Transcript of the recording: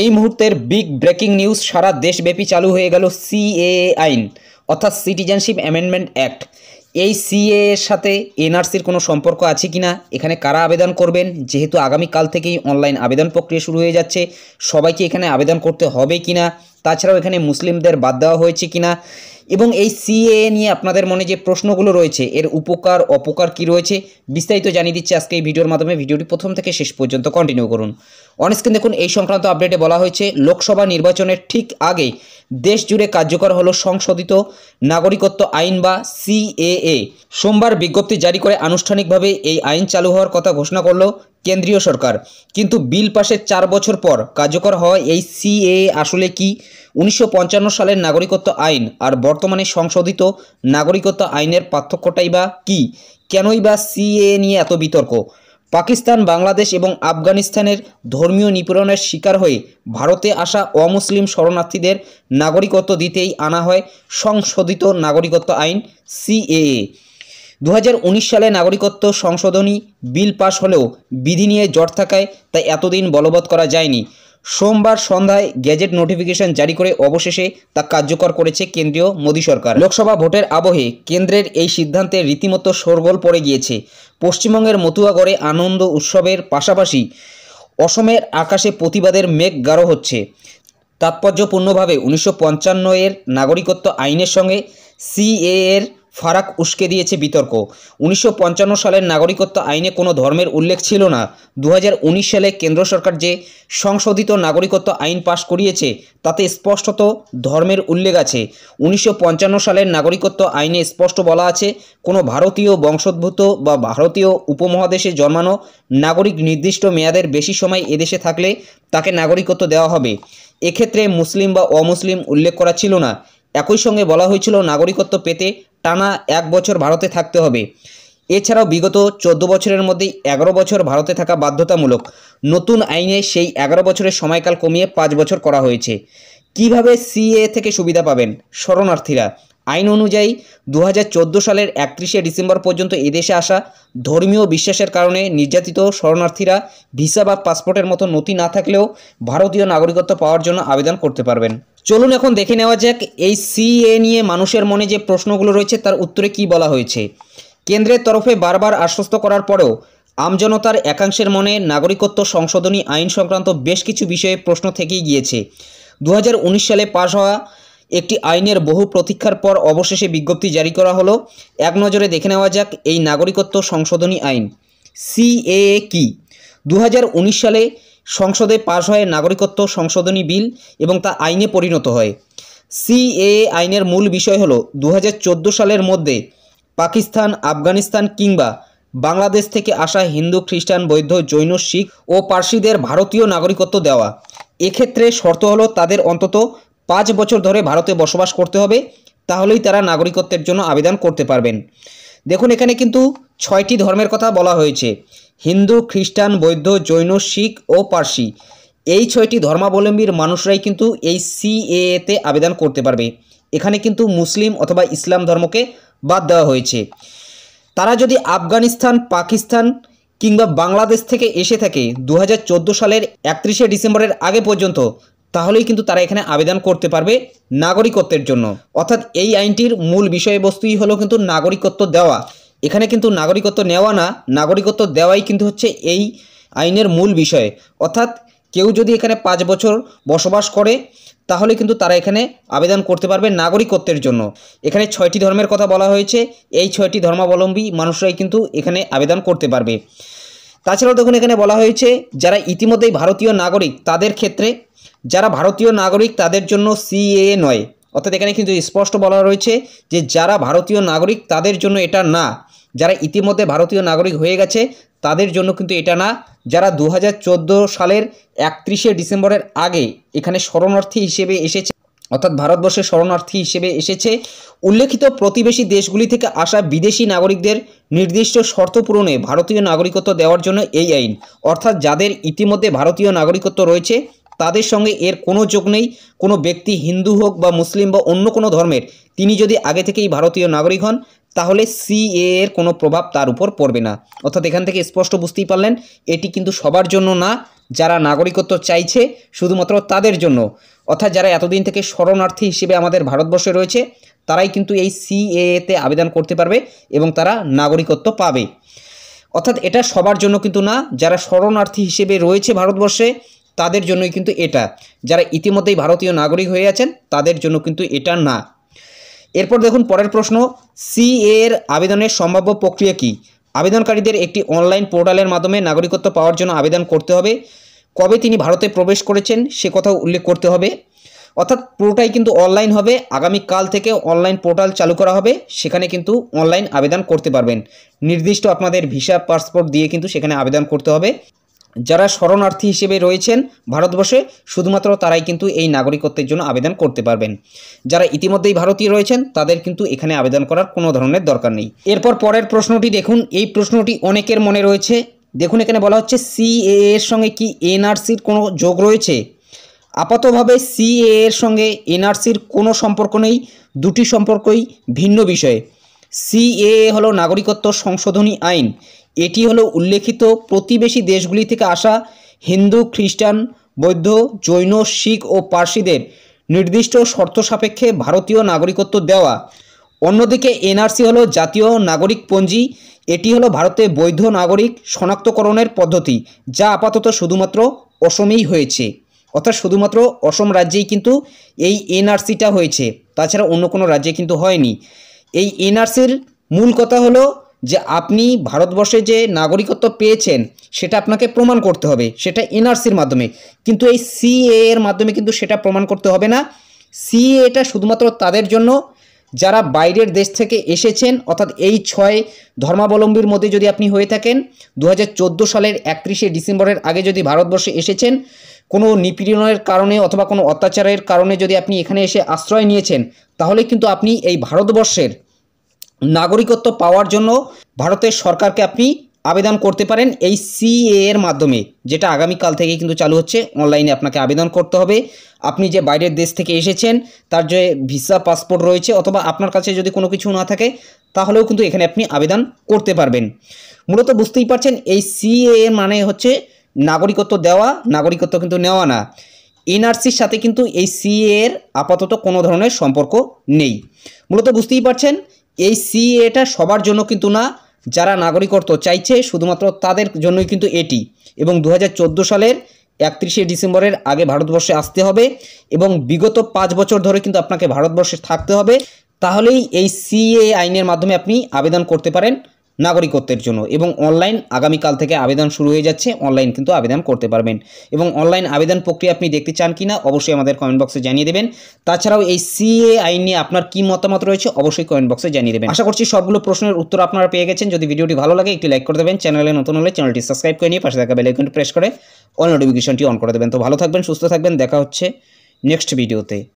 এই মুহূর্তের big breaking news সারা দেশব্যাপী চালু হয়ে গেল সিএ আইন অর্থাৎ সিটিজেনশিপ অ্যামেন্ডমেন্ট অ্যাক্ট এই সিএ এর সাথে এনআরসির কোনো সম্পর্ক আছে কি না এখানে কারা আবেদন করবেন যেহেতু আগামীকাল থেকেই অনলাইন আবেদন প্রক্রিয়া শুরু হয়ে যাচ্ছে সবাইকে এখানে আবেদন করতে হবে কি না তাছাড়াও এখানে মুসলিমদের বাদ দেওয়া হয়েছে কিনা এবং এই সিএ নিয়ে আপনাদের মনে যে প্রশ্নগুলো রয়েছে এর উপকার অপকার কি রয়েছে বিস্তারিত জানিয়ে দিচ্ছে আজকে এই ভিডিওর মাধ্যমে ভিডিওটি প্রথম থেকে শেষ পর্যন্ত কন্টিনিউ করুন অনস্ক্রিন দেখুন এই সংক্রান্ত আপডেটে বলা হয়েছে লোকসভা নির্বাচনের ঠিক আগে দেশ জুড়ে কার্যকর হলো সংশোধিত নাগরিকত্ব আইন বা সিএএ সোমবার বিজ্ঞপ্তি জারি করে আনুষ্ঠানিকভাবে এই আইন চালু হওয়ার কথা ঘোষণা করল কেন্দ্রীয় সরকার কিন্তু বিল পাশের চার বছর পর কার্যকর হওয়া এই সিএ আসলে কি উনিশশো সালের নাগরিকত্ব আইন আর বর্তমানে সংশোধিত নাগরিকত্ব আইনের পার্থক্যটাই বা কী কেনই বা সিএ নিয়ে এত বিতর্ক পাকিস্তান বাংলাদেশ এবং আফগানিস্তানের ধর্মীয় নিপীড়নের শিকার হয়ে ভারতে আসা অমুসলিম শরণার্থীদের নাগরিকত্ব দিতেই আনা হয় সংশোধিত নাগরিকত্ব আইন সিএএ দু সালে নাগরিকত্ব সংশোধনী বিল পাশ হলেও বিধি নিয়ে জট থাকায় তাই এতদিন বলবৎ করা যায়নি সোমবার সন্ধ্যায় গেজেট নোটিফিকেশন জারি করে অবশেষে তা কার্যকর করেছে কেন্দ্রীয় মোদী সরকার লোকসভা ভোটের আবহে কেন্দ্রের এই সিদ্ধান্তে রীতিমতো শোরগোল পড়ে গিয়েছে পশ্চিমবঙ্গের মতুয়াগড়ে আনন্দ উৎসবের পাশাপাশি অসমের আকাশে প্রতিবাদের মেঘ গাঢ় হচ্ছে তাৎপর্যপূর্ণভাবে উনিশশো এর নাগরিকত্ব আইনের সঙ্গে সিএ এর ফারাক উস্কে দিয়েছে বিতর্ক উনিশশো সালের নাগরিকত্ব আইনে কোনো ধর্মের উল্লেখ ছিল না দু সালে কেন্দ্র সরকার যে সংশোধিত নাগরিকত্ব আইন পাশ করিয়েছে তাতে স্পষ্টত ধর্মের উল্লেখ আছে উনিশশো সালের নাগরিকত্ব আইনে স্পষ্ট বলা আছে কোনো ভারতীয় বংশোদ্ভূত বা ভারতীয় উপমহাদেশে জন্মানো নাগরিক নির্দিষ্ট মেয়াদের বেশি সময় এদেশে থাকলে তাকে নাগরিকত্ব দেওয়া হবে এক্ষেত্রে মুসলিম বা অমুসলিম উল্লেখ করা ছিল না একই সঙ্গে বলা হয়েছিল নাগরিকত্ব পেতে টানা এক বছর ভারতে থাকতে হবে এছাড়াও বিগত চোদ্দ বছরের মধ্যেই এগারো বছর ভারতে থাকা বাধ্যতামূলক নতুন আইনে সেই এগারো বছরের সময়কাল কমিয়ে পাঁচ বছর করা হয়েছে কিভাবে সিএ থেকে সুবিধা পাবেন শরণার্থীরা আইন অনুযায়ী দু সালের একত্রিশে ডিসেম্বর পর্যন্ত এদেশে আসা ধর্মীয় বিশ্বাসের কারণে নির্যাতিত শরণার্থীরা ভিসা বা পাসপোর্টের মতো নথি না থাকলেও ভারতীয় নাগরিকত্ব পাওয়ার জন্য আবেদন করতে পারবেন চলুন এখন দেখে নেওয়া যাক এই সিএ নিয়ে মানুষের মনে যে প্রশ্নগুলো রয়েছে তার উত্তরে কি বলা হয়েছে কেন্দ্রের তরফে বারবার আশ্বস্ত করার পরেও আমজনতার একাংশের মনে নাগরিকত্ব সংশোধনী আইন সংক্রান্ত বেশ কিছু বিষয়ে প্রশ্ন থেকেই গিয়েছে দু সালে পাশ হওয়া একটি আইনের বহু প্রতীক্ষার পর অবশেষে বিজ্ঞপ্তি জারি করা হলো এক নজরে দেখে নেওয়া যাক এই নাগরিকত্ব সংশোধনী আইন সিএএ কি দু সালে সংসদে পাশ হয় নাগরিকত্ব সংশোধনী বিল এবং তা আইনে পরিণত হয় এ আইনের মূল বিষয় হল দু সালের মধ্যে পাকিস্তান আফগানিস্তান কিংবা বাংলাদেশ থেকে আসা হিন্দু খ্রিস্টান বৌদ্ধ জৈন শিখ ও পার্সিদের ভারতীয় নাগরিকত্ব দেওয়া এক্ষেত্রে শর্ত হলো তাদের অন্তত পাঁচ বছর ধরে ভারতে বসবাস করতে হবে তাহলেই তারা নাগরিকত্বের জন্য আবেদন করতে পারবেন দেখুন এখানে কিন্তু ছয়টি ধর্মের কথা বলা হয়েছে হিন্দু খ্রিস্টান বৌদ্ধ জৈন শিখ ও পার্সি এই ছয়টি ধর্মাবলম্বীর মানুষরাই কিন্তু এই সিএতে আবেদন করতে পারবে এখানে কিন্তু মুসলিম অথবা ইসলাম ধর্মকে বাদ দেওয়া হয়েছে তারা যদি আফগানিস্তান পাকিস্তান কিংবা বাংলাদেশ থেকে এসে থাকে দু সালের একত্রিশে ডিসেম্বরের আগে পর্যন্ত তাহলেই কিন্তু তারা এখানে আবেদন করতে পারবে নাগরিকত্বের জন্য অর্থাৎ এই আইনটির মূল বিষয়বস্তুই হলো কিন্তু নাগরিকত্ব দেওয়া এখানে কিন্তু নাগরিকত্ব নেওয়া না নাগরিকত্ব দেওয়াই কিন্তু হচ্ছে এই আইনের মূল বিষয় অর্থাৎ কেউ যদি এখানে পাঁচ বছর বসবাস করে তাহলে কিন্তু তারা এখানে আবেদন করতে পারবে নাগরিকত্বের জন্য এখানে ছয়টি ধর্মের কথা বলা হয়েছে এই ছয়টি ধর্মাবলম্বী মানুষরাই কিন্তু এখানে আবেদন করতে পারবে তাছাড়াও দেখুন এখানে বলা হয়েছে যারা ইতিমধ্যেই ভারতীয় নাগরিক তাদের ক্ষেত্রে যারা ভারতীয় নাগরিক তাদের জন্য সিএএ নয় অর্থাৎ এখানে কিন্তু স্পষ্ট বলা রয়েছে যে যারা ভারতীয় নাগরিক তাদের জন্য এটা না যারা ইতিমধ্যে ভারতীয় নাগরিক হয়ে গেছে তাদের জন্য কিন্তু এটা না যারা দু সালের একত্রিশে ডিসেম্বরের আগে এখানে শরণার্থী হিসেবে এসেছে অর্থাৎ ভারতবর্ষে শরণার্থী হিসেবে এসেছে উল্লেখিত প্রতিবেশী দেশগুলি থেকে আসা বিদেশি নাগরিকদের নির্দিষ্ট শর্ত পূরণে ভারতীয় নাগরিকত্ব দেওয়ার জন্য এই আইন অর্থাৎ যাদের ইতিমধ্যে ভারতীয় নাগরিকত্ব রয়েছে তাদের সঙ্গে এর কোনো যোগ নেই কোনো ব্যক্তি হিন্দু হোক বা মুসলিম বা অন্য কোনো ধর্মের তিনি যদি আগে থেকেই ভারতীয় নাগরিক হন তাহলে সিএ এর কোনো প্রভাব তার উপর পড়বে না অর্থাৎ এখান থেকে স্পষ্ট বুঝতেই পারলেন এটি কিন্তু সবার জন্য না যারা নাগরিকত্ব চাইছে শুধুমাত্র তাদের জন্য অর্থাৎ যারা এতদিন থেকে শরণার্থী হিসেবে আমাদের ভারতবর্ষে রয়েছে তারাই কিন্তু এই সিএতে আবেদন করতে পারবে এবং তারা নাগরিকত্ব পাবে অর্থাৎ এটা সবার জন্য কিন্তু না যারা শরণার্থী হিসেবে রয়েছে ভারতবর্ষে তাদের জন্যই কিন্তু এটা যারা ইতিমধ্যেই ভারতীয় নাগরিক হয়ে আছেন তাদের জন্য কিন্তু এটা না এরপর দেখুন পরের প্রশ্ন সি এর আবেদনের সম্ভাব্য প্রক্রিয়া কী আবেদনকারীদের একটি অনলাইন পোর্টালের মাধ্যমে নাগরিকত্ব পাওয়ার জন্য আবেদন করতে হবে কবে তিনি ভারতে প্রবেশ করেছেন সে কথাও উল্লেখ করতে হবে অর্থাৎ পুরোটাই কিন্তু অনলাইন হবে আগামী কাল থেকে অনলাইন পোর্টাল চালু করা হবে সেখানে কিন্তু অনলাইন আবেদন করতে পারবেন নির্দিষ্ট আপনাদের ভিসা পাসপোর্ট দিয়ে কিন্তু সেখানে আবেদন করতে হবে যারা শরণার্থী হিসেবে রয়েছেন ভারতবর্ষে শুধুমাত্র তারাই কিন্তু এই নাগরিকত্বের জন্য আবেদন করতে পারবেন যারা ইতিমধ্যেই ভারতীয় রয়েছেন তাদের কিন্তু এখানে আবেদন করার কোনো ধরনের দরকার নেই এরপর পরের প্রশ্নটি দেখুন এই প্রশ্নটি অনেকের মনে রয়েছে দেখুন এখানে বলা হচ্ছে সিএ এর সঙ্গে কি এনআরসির কোনো যোগ রয়েছে আপাতভাবে সিএ এর সঙ্গে এনআরসির কোনো সম্পর্ক নেই দুটি সম্পর্কই ভিন্ন বিষয়ে সিএ হলো নাগরিকত্ব সংশোধনী আইন এটি হলো উল্লেখিত প্রতিবেশী দেশগুলি থেকে আসা হিন্দু খ্রিস্টান বৌদ্ধ জৈন শিখ ও পার্সিদের নির্দিষ্ট শর্ত সাপেক্ষে ভারতীয় নাগরিকত্ব দেওয়া অন্যদিকে এনআরসি হলো জাতীয় নাগরিক পঞ্জি এটি হলো ভারতে বৈধ নাগরিক শনাক্তকরণের পদ্ধতি যা আপাতত শুধুমাত্র অসমেই হয়েছে অর্থাৎ শুধুমাত্র অসম রাজ্যেই কিন্তু এই এনআরসিটা হয়েছে তাছাড়া অন্য কোনো রাজ্যে কিন্তু হয়নি এই এনআরসির মূল কথা হলো যে আপনি ভারতবর্ষে যে নাগরিকত্ব পেয়েছেন সেটা আপনাকে প্রমাণ করতে হবে সেটা এনআরসির মাধ্যমে কিন্তু এই সিএ এর মাধ্যমে কিন্তু সেটা প্রমাণ করতে হবে না সিএ এটা শুধুমাত্র তাদের জন্য যারা বাইরের দেশ থেকে এসেছেন অর্থাৎ এই ছয় ধর্মাবলম্বীর মধ্যে যদি আপনি হয়ে থাকেন দু সালের একত্রিশে ডিসেম্বরের আগে যদি ভারতবর্ষে এসেছেন কোনো নিপীড়নের কারণে অথবা কোনো অত্যাচারের কারণে যদি আপনি এখানে এসে আশ্রয় নিয়েছেন তাহলে কিন্তু আপনি এই ভারতবর্ষের নাগরিকত্ব পাওয়ার জন্য ভারতের সরকারকে আপনি আবেদন করতে পারেন এই সিএ এর মাধ্যমে যেটা আগামীকাল থেকে কিন্তু চালু হচ্ছে অনলাইনে আপনাকে আবেদন করতে হবে আপনি যে বাইরের দেশ থেকে এসেছেন তার যে ভিসা পাসপোর্ট রয়েছে অথবা আপনার কাছে যদি কোনো কিছু না থাকে তাহলেও কিন্তু এখানে আপনি আবেদন করতে পারবেন মূলত বুঝতেই পারছেন এই সিএ এর মানে হচ্ছে নাগরিকত্ব দেওয়া নাগরিকত্ব কিন্তু নেওয়া না এনআরসির সাথে কিন্তু এই সিএ এর আপাতত কোনো ধরনের সম্পর্ক নেই মূলত বুঝতেই পারছেন এই সিএটা সবার জন্য কিন্তু না যারা নাগরিকত্ব চাইছে শুধুমাত্র তাদের জন্যই কিন্তু এটি এবং দু সালের একত্রিশে ডিসেম্বরের আগে ভারতবর্ষে আসতে হবে এবং বিগত পাঁচ বছর ধরে কিন্তু আপনাকে ভারতবর্ষে থাকতে হবে তাহলেই এই সিএ আইনের মাধ্যমে আপনি আবেদন করতে পারেন নাগরিকত্বের জন্য এবং অনলাইন আগামীকাল থেকে আবেদন শুরু হয়ে যাচ্ছে অনলাইন কিন্তু আবেদন করতে পারবেন এবং অনলাইন আবেদন প্রক্রিয়া আপনি দেখতে চান কি না অবশ্যই আমাদের কমেন্ট বক্সে জানিয়ে দেবেন তাছাড়াও এই সিএ আইন নিয়ে আপনার কি মতামত রয়েছে অবশ্যই কমেন্ট বক্সে জানিয়ে দেবেন আশা করছি সবগুলো প্রশ্নের উত্তর আপনারা পেয়ে গেছেন যদি ভিডিওটি ভালো লাগে একটি লাইক করে দেবেন চ্যানেলে নতুন হলে চ্যানেলটি সাবস্ক্রাইব করে নিয়ে পাশে থাকা বেলাইকনটি প্রেস করে অল নোটিফিকেশনটি অন করে দেবেন তো ভালো থাকবেন সুস্থ থাকবেন দেখা হচ্ছে নেক্সট ভিডিওতে